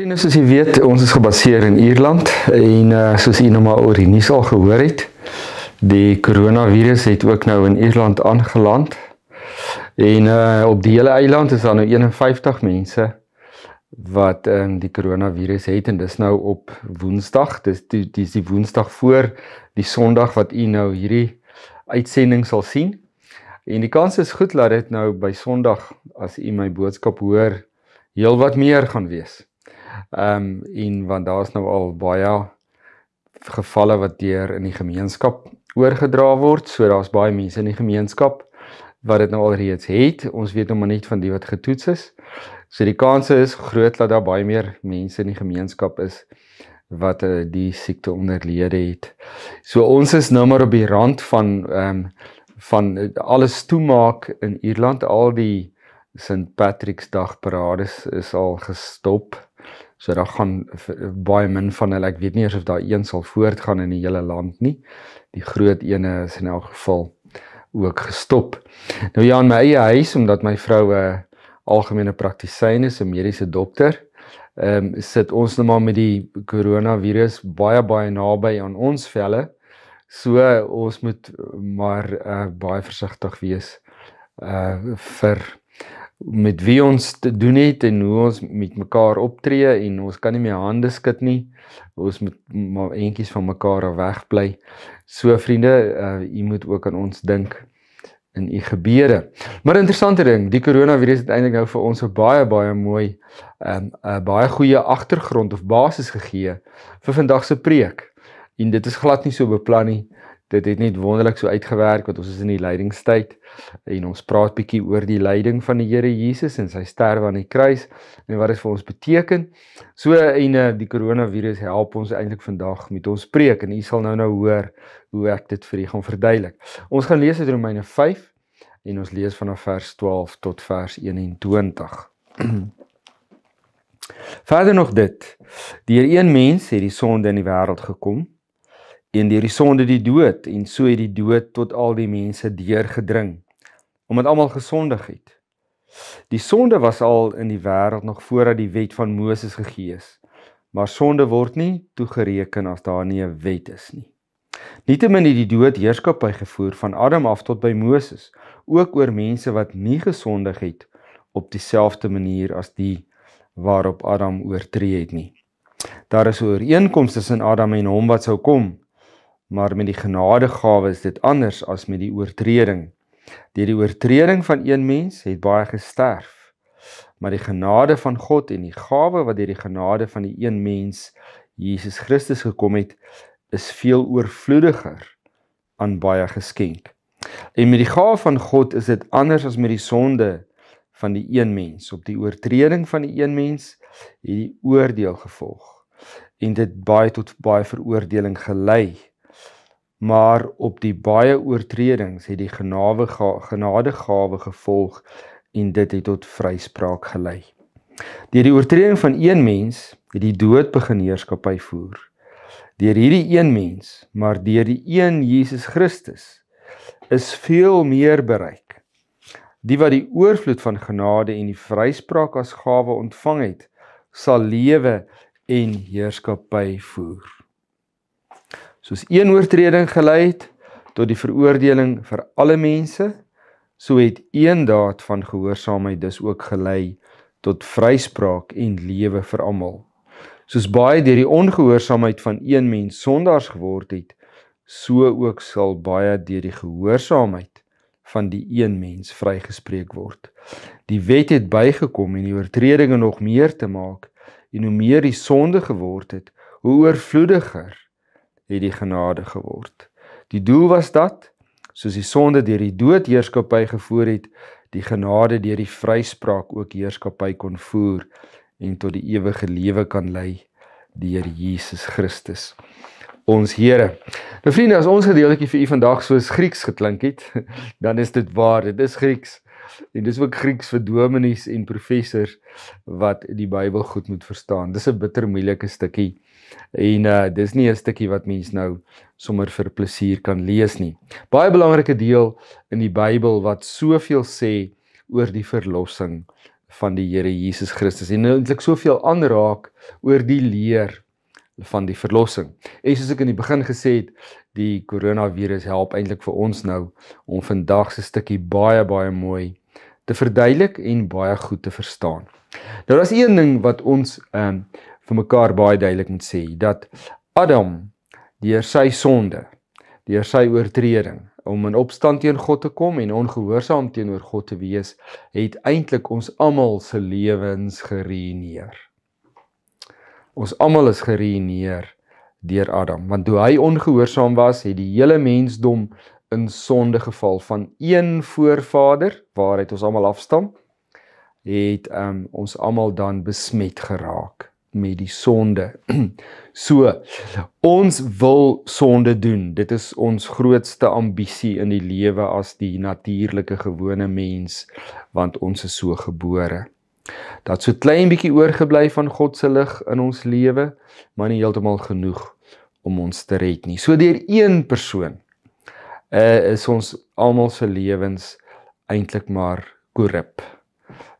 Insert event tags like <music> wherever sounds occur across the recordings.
Martinus, soos jy weet, ons is gebaseer in Ierland en uh, soos jy nou maar oor die nuus al gehoor het, die koronavirus het ook nou in Ierland aangeland. En uh, op die hele eiland is daar nou 51 mense wat um, die koronavirus het en dis nou op Woensdag, dis die dis die Woensdag voor die Sondag wat u nou hierdie uitsending sal sien. En die kans is goed dat dit nou by Sondag as u my boodskap hoor, heelwat meer gaan wees. Ehm um, en want daar's nou al baie gevalle wat deur in die gemeenskap oorgedra word. So daar's baie mense in die gemeenskap wat dit nou al reeds het. Ons weet nog maar net van die wat getoets is. So die kanse is groot dat daar baie meer mense in die gemeenskap is wat eh, die siekte onderlede het. So ons is nou maar op die rand van ehm um, van eh, alles toemaak in Ierland. Al die St Patrick's Dag parades is al gestop. So daar gaan baie min van hulle, ek weet nie eers of daar een sal voortgaan in die hele land nie. Die groot ene is in elk geval ook gestop. Nou ja, in my eie huis omdat my vrou 'n eh, algemene praktisyn is, 'n mediese dokter, ehm um, sit ons nou maar met die koronavirus baie baie naby aan ons velle. So ons moet maar uh, baie versigtig wees uh vir met wie ons te doen het en hoe ons met mekaar optree en ons kan nie meer hande skud nie. Ons moet maar eentjies van mekaar af wegbly. So vriende, uh u moet ook aan ons dink in u gebede. Maar interessante ding, die koronavirus het eintlik nou vir ons 'n baie baie mooi um 'n baie goeie agtergrond of basis gegee vir vandag se preek. En dit is glad nie so beplan nie dit het net wonderlik so uitgewerk wat ons is in die lydingstyd en ons praat bietjie oor die lyding van die Here Jesus en sy sterwe aan die kruis en wat dit vir ons beteken. So en eh, die koronavirus help ons eintlik vandag met ons preek en u sal nou nou hoor hoe ek dit vir u gaan verduidelik. Ons gaan lees uit Romeine 5 en ons lees vanaf vers 12 tot vers 21. <clears throat> Verder nog dit: Deur een mens het die sonde in die wêreld gekom en deur die sonde die dood en so het die dood tot al die mense deurgedring omdat almal gesondig het. Die sonde was al in die wêreld nog voordat die wet van Moses gegee is. Maar sonde word nie toegereken as daar nie 'n wet is nie. Nietemin het die dood heerskappy gevoer van Adam af tot by Moses, ook oor mense wat nie gesondig het op dieselfde manier as die waarop Adam oortree het nie. Daar is 'n ooreenkoms tussen Adam en hom wat sou kom, maar met die genadegawe is dit anders as met die oortreding. Deur die oortreding van een mens het baie gesterf, maar die genade van God en die gawe wat deur die genade van die een mens Jesus Christus gekom het, is veel oorvloediger aan baie geskenk. En met die gawe van God is dit anders as met die sonde van die een mens. Op die oortreding van die een mens het die oordeel gevolg en dit baie tot baie veroordeling gelei maar op die baie oortredings het die genawe genadegawe gevolg en dit het tot vryspraak gelei. Deur die oortreding van een mens het die dood begin heerskappy voer. Deur hierdie een mens, maar deur die een Jesus Christus is veel meer bereik. Die wat die oorvloed van genade en die vryspraak as gawe ontvang het, sal lewe en heerskappy voer soos een oortreding gelei het tot die veroordeling vir alle mense, so het een daad van gehoorsaamheid dus ook gelei tot vryspraak en lewe vir almal. Soos baie deur die ongehoorsaamheid van een mens sondaars geword het, so ook sal baie deur die gehoorsaamheid van die een mens vrygespreek word. Die wet het bygekom en die oortredinge nog meer te maak en hoe meer die sonde geword het, hoe oorvloediger het die genade geword. Die doel was dat soos die sonde deur die dood heerskappy gevoer het, die genade deur die vryspraak ook heerskappy kon voer en tot die ewige lewe kan lei deur Jesus Christus. Ons Here. Nou vriende, as ons gedeeltjie vir u vandag soos Grieks geklink het, <laughs> dan is dit waar. Dit is Grieks en dis ook Grieks vir dominees en professors wat die Bybel goed moet verstaan. Dis 'n bitter moeilike stukkie. En uh dis nie 'n stukkie wat mens nou sommer vir plesier kan lees nie. Baie belangrike deel in die Bybel wat soveel sê oor die verlossing van die Here Jesus Christus en eintlik soveel aanraak oor die leer van die verlossing. En soos ek in die begin gesê het, die koronavirus help eintlik vir ons nou om vandag se stukkie baie baie mooi te verduidelik en baie goed te verstaan. Nou daar's een ding wat ons ehm um, vir mekaar baie duidelik moet sê dat Adam deur sy sonde, deur sy oortreding om in opstand teen God te kom en ongehoorsaam teenoor God te wees, het eintlik ons almal se lewens geruïneer. Ons almal is geruïneer deur Adam, want toe hy ongehoorsaam was, het die hele mensdom in sonde geval van een voorvader waaruit ons almal afstam het um, ons almal dan besmet geraak met die sonde. <clears throat> so ons wil sonde doen. Dit is ons grootste ambisie in die lewe as die natuurlike gewone mens want ons is so gebore. Dat so klein bietjie oorgebly van God se lig in ons lewe, maar nie heeltemal genoeg om ons te red nie. So deur een persoon uh, is ons almal se lewens eintlik maar korrup.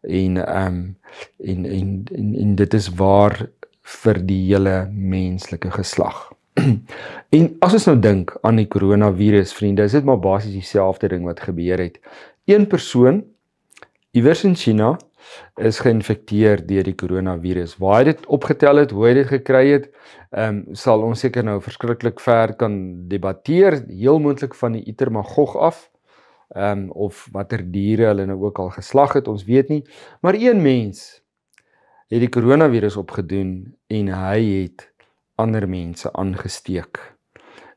En ehm um, en, en en en dit is waar vir die hele menslike geslag. <clears throat> en as ons nou dink aan die koronavirus vriende, is dit maar basies dieselfde ding wat gebeur het. Een persoon iewers in China is geïnfekteer deur die koronavirus. Waar hy dit opgetel het, hoe hy dit gekry het, ehm um, sal ons seker nou verskriklik ver kan debatteer, heel moontlik van die Itermagog af. Ehm um, of watter diere hulle nou ook al geslag het, ons weet nie, maar een mens het die koronavirus opgedoen en hy het ander mense aangesteek.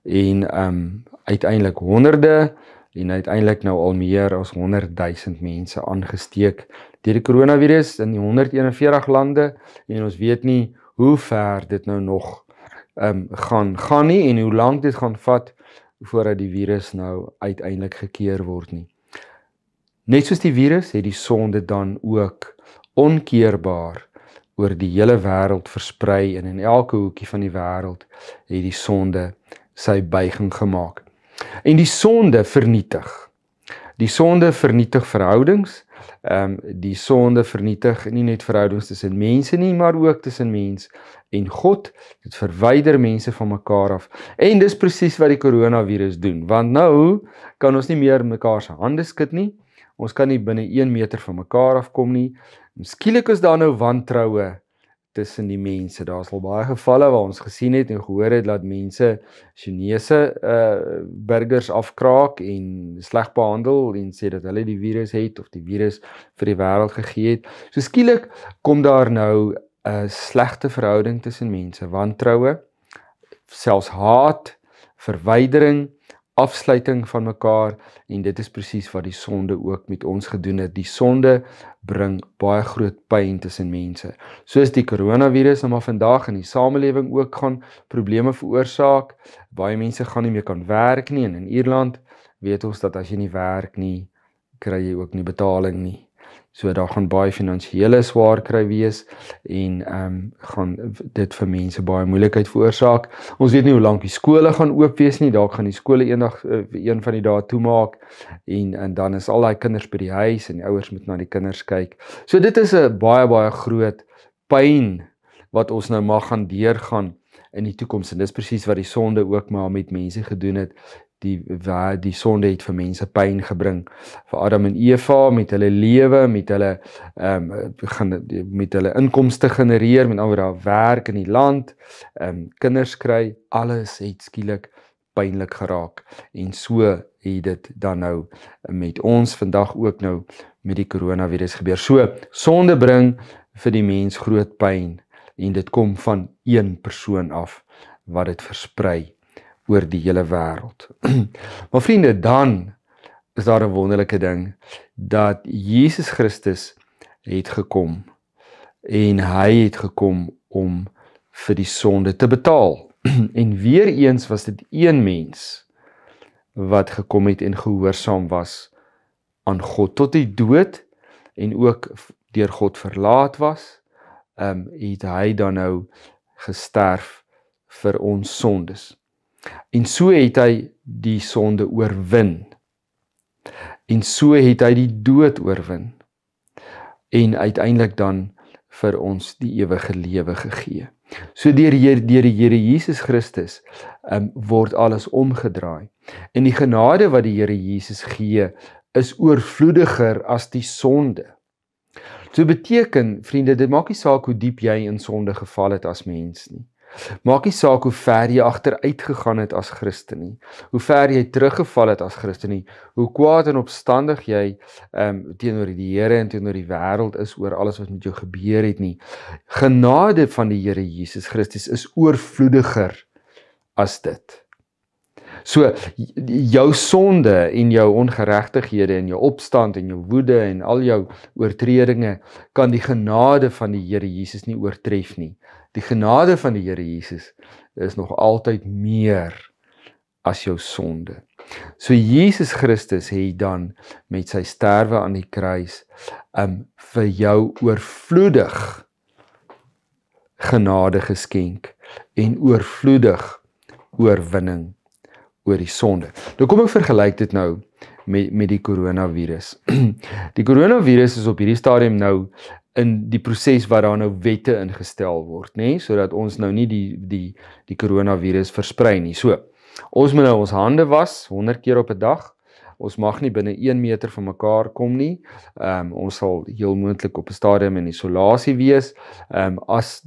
En ehm um, uiteindelik honderde en uiteindelik nou al meer as 100 000 mense aangesteek deur die koronavirus in die 141 lande en ons weet nie hoe ver dit nou nog ehm um, gaan gaan nie en hoe lank dit gaan vat voordat die virus nou uiteindelik gekeer word nie. Net soos die virus het die sonde dan ook onkeerbaar oor die hele wêreld versprei en in elke hoekie van die wêreld het die sonde sy buiging gemaak. En die sonde vernietig. Die sonde vernietig verhoudings. Ehm um, die sonde vernietig nie net verhoudings tussen mense nie, maar ook tussen mens en God. Dit verwyder mense van mekaar af. En dis presies wat die koronavirus doen. Want nou kan ons nie meer mekaar se hande skud nie. Ons kan nie binne 1 meter van mekaar afkom nie. Miskien is daar nou wantroue tussen die mense. Daar's al baie gevalle waar ons gesien het en gehoor het dat mense Chinese uh burgers afkraak en sleg behandel en sê dat hulle die virus het of die virus vir die wêreld gegee het. So skielik kom daar nou 'n slegte verhouding tussen mense, wantroue, selfs haat, verwydering afsluiting van mekaar en dit is presies wat die sonde ook met ons gedoen het. Die sonde bring baie groot pyn tussen mense. Soos die koronavirus nou maar vandag in die samelewing ook gaan probleme veroorsaak. Baie mense gaan nie meer kan werk nie en in Ierland weet ons dat as jy nie werk nie, kry jy ook nie betaling nie. So daar gaan baie finansiële swaar kry wees en ehm um, gaan dit vir mense baie moeilikheid veroorsaak. Ons weet nie hoe lank die skole gaan oop wees nie. Dalk gaan die skole eendag uh, een van die dae toemaak en en dan is al daai kinders by die huis en die ouers moet na die kinders kyk. So dit is 'n baie baie groot pyn wat ons nou mag gaan deurgaan in die toekoms en dis presies wat die sonde ook maar met mense gedoen het die waar die sonde het vir mense pyn gebring vir Adam en Eva met hulle lewe met hulle ehm um, gaan met hulle inkomste genereer met ander daar werk in die land ehm um, kinders kry alles het skielik pynlik geraak en so het dit dan nou met ons vandag ook nou met die koronavirus gebeur so sonde bring vir die mens groot pyn en dit kom van een persoon af wat dit versprei oor die hele wêreld. <clears throat> maar vriende, dan is daar 'n wonderlike ding dat Jesus Christus het gekom en hy het gekom om vir die sonde te betaal. <clears throat> en weer eens was dit een mens wat gekom het en gehoorsaam was aan God tot die dood en ook deur God verlaat was. Ehm um, het hy dan nou gesterf vir ons sondes. En so het hy die sonde oorwin. En so het hy die dood oorwin. En uiteindelik dan vir ons die ewige lewe gegee. So deur deur die Here Jesus Christus um, word alles omgedraai. En die genade wat die Here Jesus gee, is oorvloediger as die sonde. So beteken, vriende, dit maak nie saak hoe diep jy in sonde geval het as mens nie. Maak nie saak hoe ver jy agteruit gegaan het as Christen nie. Hoe ver jy teruggeval het as Christen nie. Hoe kwaad en opstandig jy ehm um, teenoor die Here en teenoor die wêreld is oor alles wat met jou gebeur het nie. Genade van die Here Jesus Christus is oorvloediger as dit. So jou sonde en jou ongeregtighede en jou opstand en jou woede en al jou oortredinge kan die genade van die Here Jesus nie oortref nie. Die genade van die Here Jesus is nog altyd meer as jou sonde. So Jesus Christus het dan met sy sterwe aan die kruis um vir jou oorvloedig genade geskenk en oorvloedig oorwinning oor die sonde. Nou kom ek vergelyk dit nou met met die koronavirus. <clears throat> Die koronavirus is op hierdie stadium nou in die proses wat daar nou wette ingestel word, nê, sodat ons nou nie die die die koronavirus versprei nie. So, ons moet nou ons hande was 100 keer op 'n dag. Ons mag nie binne 1 meter van mekaar kom nie. Ehm um, ons sal heel moontlik op 'n stadium in isolasie wees. Ehm um, as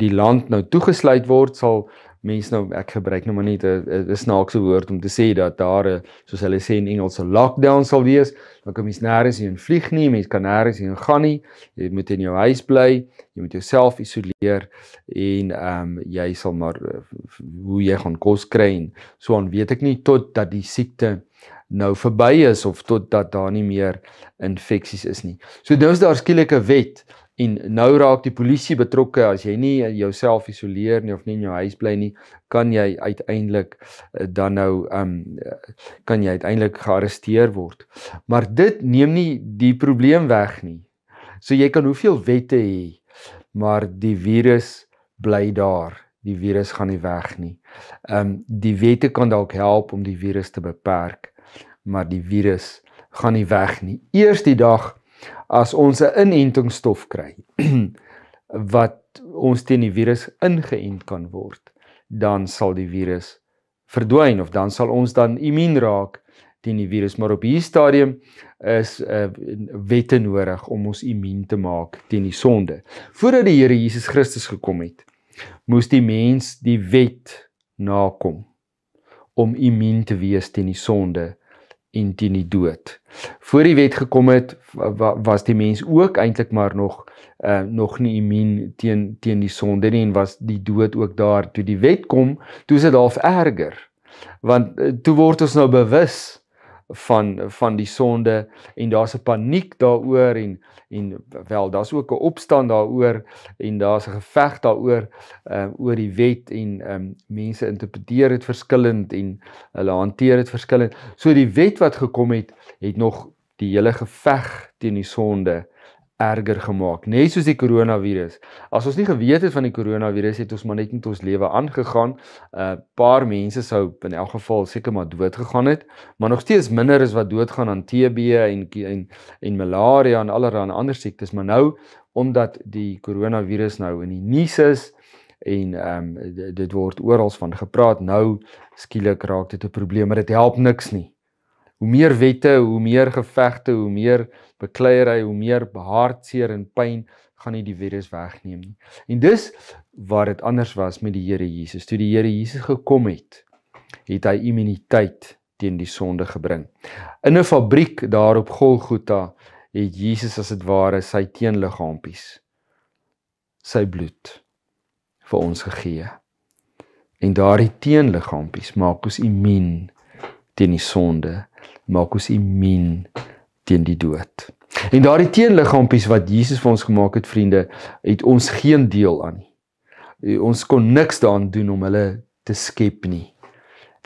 die land nou toegesluit word, sal mense nou ek gebruik nou maar net 'n snaakse woord om te sê dat daar 'n eh, soos hulle sê in Engels 'n lockdown sal wees. Dan kan mens nêrens heen vlieg nie, mens kan nêrens heen gaan nie. Jy moet in jou huis bly, jy moet jouself isoleer en ehm um, jy sal maar eh, hoe jy gaan kos kry en so aan weet ek nie tot dat die siekte nou verby is of tot dat daar nie meer infeksies is nie. So nou is daar skielik 'n wet En nou raak die polisie betrokke as jy nie jouself isoleer nie of nie in jou huis bly nie, kan jy uiteindelik eh, dan nou ehm um, kan jy uiteindelik gearresteer word. Maar dit neem nie die probleem weg nie. So jy kan hoeveel wette hê, maar die virus bly daar. Die virus gaan nie weg nie. Ehm um, die wette kan dalk help om die virus te beperk, maar die virus gaan nie weg nie. Eers die dag as ons 'n inentingsstof kry <clears throat> wat ons teen die virus ingeënt kan word, dan sal die virus verdwyn of dan sal ons dan immuun raak teen die virus, maar op hierdie stadium is 'n uh, eh, wette nodig om ons immuun te maak teen die sonde. Voordat die Here Jesus Christus gekom het, moes die mens die wet nakom om immuun te wees teen die sonde en teen die dood. Voor die wet gekom het was die mens ook eintlik maar nog uh nog nie immuun teen teen die sonde nie en was die dood ook daar toe die wet kom, toe is dit half erger. Want eh, toe word ons nou bewus uh van van die sonde en daar's 'n paniek daaroor en en wel daar's ook 'n opstand daaroor en daar's 'n geveg daaroor ehm uh, oor die wet en ehm um, mense interpreteer dit verskillend en hulle hanteer dit verskillend. So die wet wat gekom het het nog die hele geveg teen die sonde ehm erger gemaak, net soos die koronavirus. As ons nie geweet het van die koronavirus het ons maar net net ons lewe aangegaan. 'n uh, Paar mense sou in elk geval seker maar dood gegaan het, maar nog steeds minder as wat doodgaan aan TB en en en malaria en allerlei ander siektes, maar nou omdat die koronavirus nou in die nuus is en ehm um, dit word oral van gepraat, nou skielik raak dit 'n probleem, maar dit help niks nie. Hoe meer wette, hoe meer gevegte, hoe meer bekleierery, hoe meer behartseer en pyn gaan nie die virus wegneem nie. En dis waar dit anders was met die Here Jesus. Toe die Here Jesus gekom het, het hy immuniteit teen die sonde gebring. In 'n fabriek daar op Golgotha het Jesus as dit ware sy teenliggaampies sy bloed vir ons gegee. En daardie teenliggaampies maak ons immuun teen die sonde maak ons immuun teen die dood. En daardie teenliggaampies wat Jesus vir ons gemaak het, vriende, het ons geen deel aan nie. Ons kon niks daaraan doen om hulle te skep nie.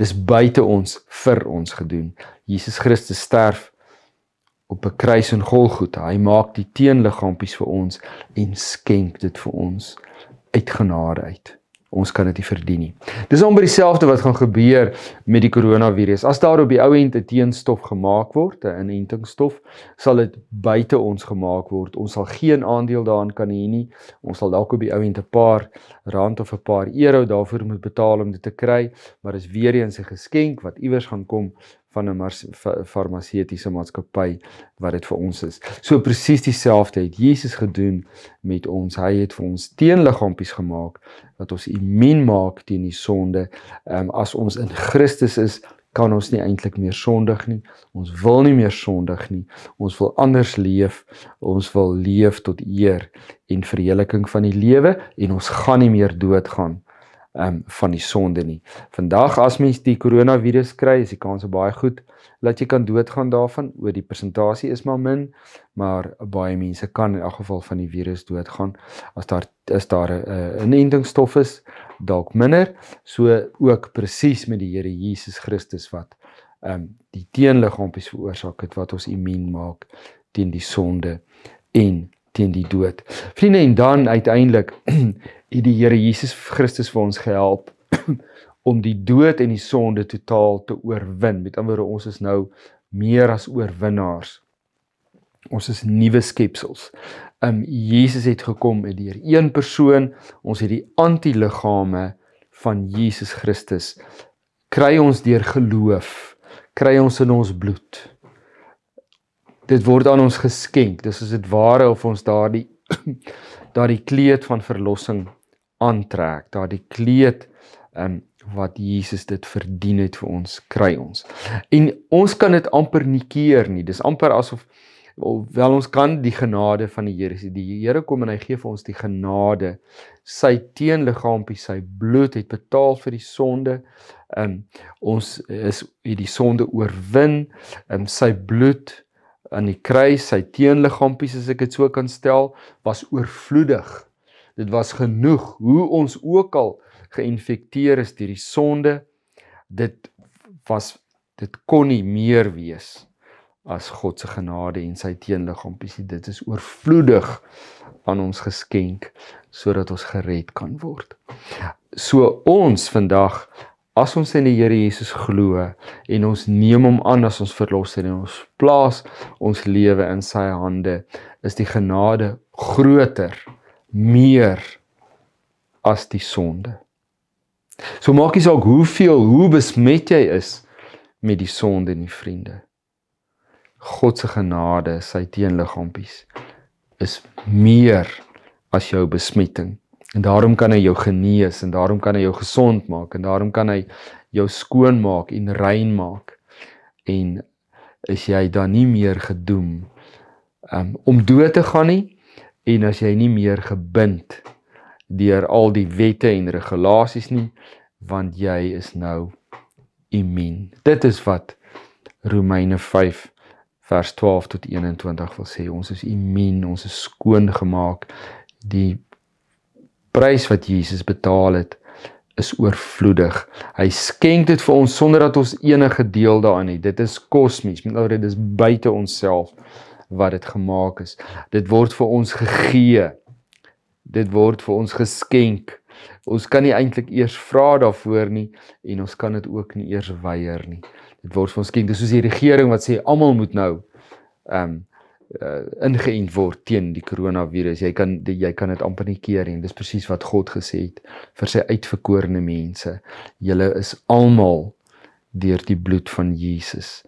Dis buite ons vir ons gedoen. Jesus Christus sterf op 'n kruis in Golgotha. Hy maak die teenliggaampies vir ons en skenk dit vir ons uit genade uit ons kan dit nie verdien nie. Dis om by dieselfde wat gaan gebeur met die koronavirus. As daar op die ou end 'n teenstof gemaak word, 'n inentingsstof, sal dit buite ons gemaak word. Ons sal geen aandeel daaraan kan hê nie. Ons sal dalk op die ou end 'n paar rand of 'n paar euro daarvoor moet betaal om dit te kry, maar dis weer eens 'n geskenk wat iewers gaan kom van 'n farmaseutiese maatskappy wat dit vir ons is. So presies dieselfde het Jesus gedoen met ons. Hy het vir ons teenliggaampies gemaak wat ons immuun maak teen die sonde. Ehm um, as ons in Christus is, kan ons nie eintlik meer sondig nie. Ons wil nie meer sondig nie. Ons wil anders leef. Ons wil leef tot eer en verheerliking van die lewe en ons gaan nie meer doodgaan nie um, van die sonde nie. Vandag as mens die koronavirus kry, is die kans baie goed dat jy kan doodgaan daarvan. O, die persentasie is maar min, maar baie mense kan in elk geval van die virus doodgaan as daar is daar 'n uh, eh, inentingsstof is, dalk minder. So ook presies met die Here Jesus Christus wat um die teenliggaampies veroorsaak het wat ons immuun maak teen die sonde en teen die dood. Vriende en dan uiteindelik <clears throat> het die Here Jesus Christus vir ons gehelp <clears throat> om die dood en die sonde totaal te oorwin. Met ander woorde, ons is nou meer as oorwinnaars. Ons is nuwe skepsels. Um Jesus het gekom en deur een persoon, ons het die antiliggame van Jesus Christus kry ons deur geloof, kry ons in ons bloed dit word aan ons geskenk. Dis as dit ware of ons daardie <clears throat> daardie kleed van verlossing aantrek, daardie kleed um wat Jesus dit verdien het vir ons, kry ons. En ons kan dit amper nie keer nie. Dis amper asof wel ons kan die genade van die Here sien. Die Here kom en hy gee vir ons die genade. Sy teenliggaampie, sy bloed het betaal vir die sonde. Um ons is het die sonde oorwin. Um sy bloed aan die kruis, sy teenliggaampies as ek dit so kan stel, was oorvloedig. Dit was genoeg hoe ons ook al geïnfekteer is deur die sonde. Dit was dit kon nie meer wees as God se genade en sy teenliggaampies. Dit is oorvloedig aan ons geskenk sodat ons gered kan word. So ons vandag As ons in die Here Jesus glo en ons neem hom aan as ons verlosser en ons plaas ons lewe in sy hande, is die genade groter, meer as die sonde. So maak nie saak hoeveel hoe besmet jy is met die sonde nie, vriende. God se genade, sy teenliggampies is meer as jou besmetting. En daarom kan hy jou genees en daarom kan hy jou gesond maak en daarom kan hy jou skoon maak en rein maak. En is jy dan nie meer gedoem um, om dood te gaan nie en as jy nie meer gebind deur al die wette en regulasies nie want jy is nou immuun. Dit is wat Romeine 5 vers 12 tot 21 wil sê. Ons is immuun, ons is skoon gemaak. Die prys wat Jesus betaal het is oorvloedig. Hy skenk dit vir ons sonder dat ons enige deel daaraan het. Dit is kosmies. Met ander woorde, dis buite onsself wat dit gemaak is. Dit word vir ons gegee. Dit word vir ons geskenk. Ons kan nie eintlik eers vra daarvoor nie en ons kan dit ook nie eers weier nie. Dit word vir ons geskenk. Dis soos die regering wat sê almal moet nou ehm um, uh, ingeënt word teen die koronavirus. Jy kan die, jy kan dit amper nie keer nie. Dis presies wat God gesê het vir sy uitverkorene mense. Julle is almal deur die bloed van Jesus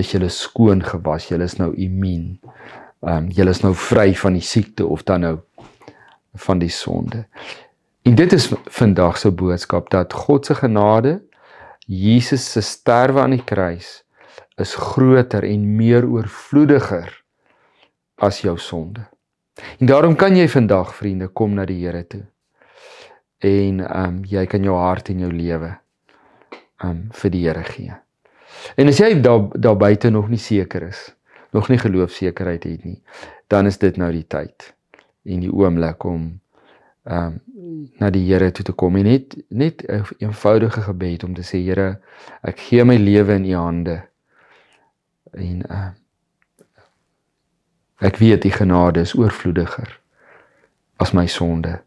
is julle skoon gewas. Julle is nou immuun. Ehm um, julle is nou vry van die siekte of dan nou van die sonde. En dit is vandag se boodskap dat God se genade Jesus se sterwe aan die kruis is groter en meer oorvloediger as jou sonde. En daarom kan jy vandag vriende kom na die Here toe. En ehm um, jy kan jou hart en jou lewe ehm um, vir die Here gee. En as jy daar daar buite nog nie seker is, nog nie geloofsekerheid het nie, dan is dit nou die tyd en die oomblik om ehm um, na die Here toe te kom en net net 'n eenvoudige gebed om te sê Here, ek gee my lewe in u hande. En ehm uh, Ek weet u genade is oorvloediger as my sonde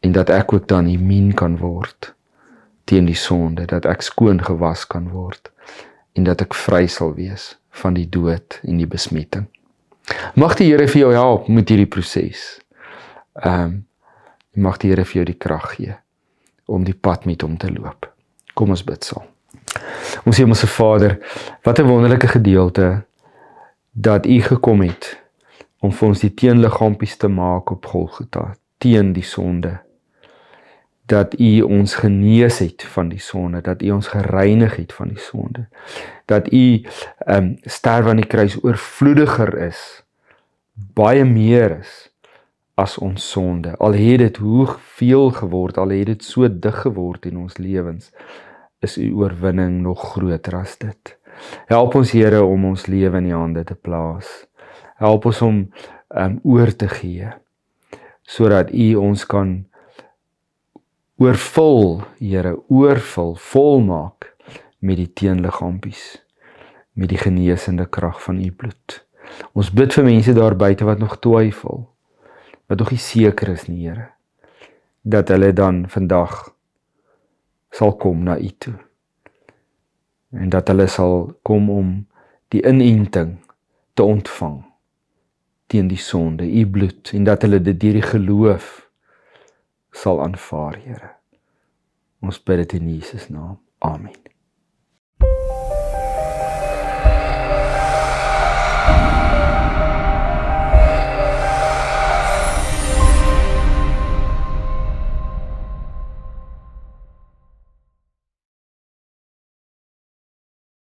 en dat ek ook dan immuun kan word teen die sonde, dat ek skoon gewas kan word en dat ek vry sal wees van die dood en die besmetting. Mag die Here vir jou help met hierdie proses. Ehm um, mag die Here vir jou die krag gee om die pad met hom te loop. Kom ons bid saam. Ons Hemelse Vader, wat 'n wonderlike gedeelte dat u gekom het om vir ons die teenliggaampies te maak op Golgotha teen die sonde dat u ons genees het van die sonde dat u ons gereinig het van die sonde dat u um sterf aan die kruis oorvloediger is baie meer is as ons sonde al het dit hoeveel geword al het dit so dig geword in ons lewens is u oorwinning nog groter as dit Help ons Here om ons lewe in U hande te plaas. Help ons om um oor te gee sodat U ons kan oorvul, Here, oorvul, volmaak met die teenliggaampies, met die geneesende krag van U bloed. Ons bid vir mense daar buite wat nog twyfel, wat nog nie seker is nie, Here, dat hulle dan vandag sal kom na U toe en dat hulle sal kom om die inenting te ontvang teen die sonde, u bloed en dat hulle dit deur die geloof sal aanvaar, Here. Ons bid dit in Jesus naam. Amen.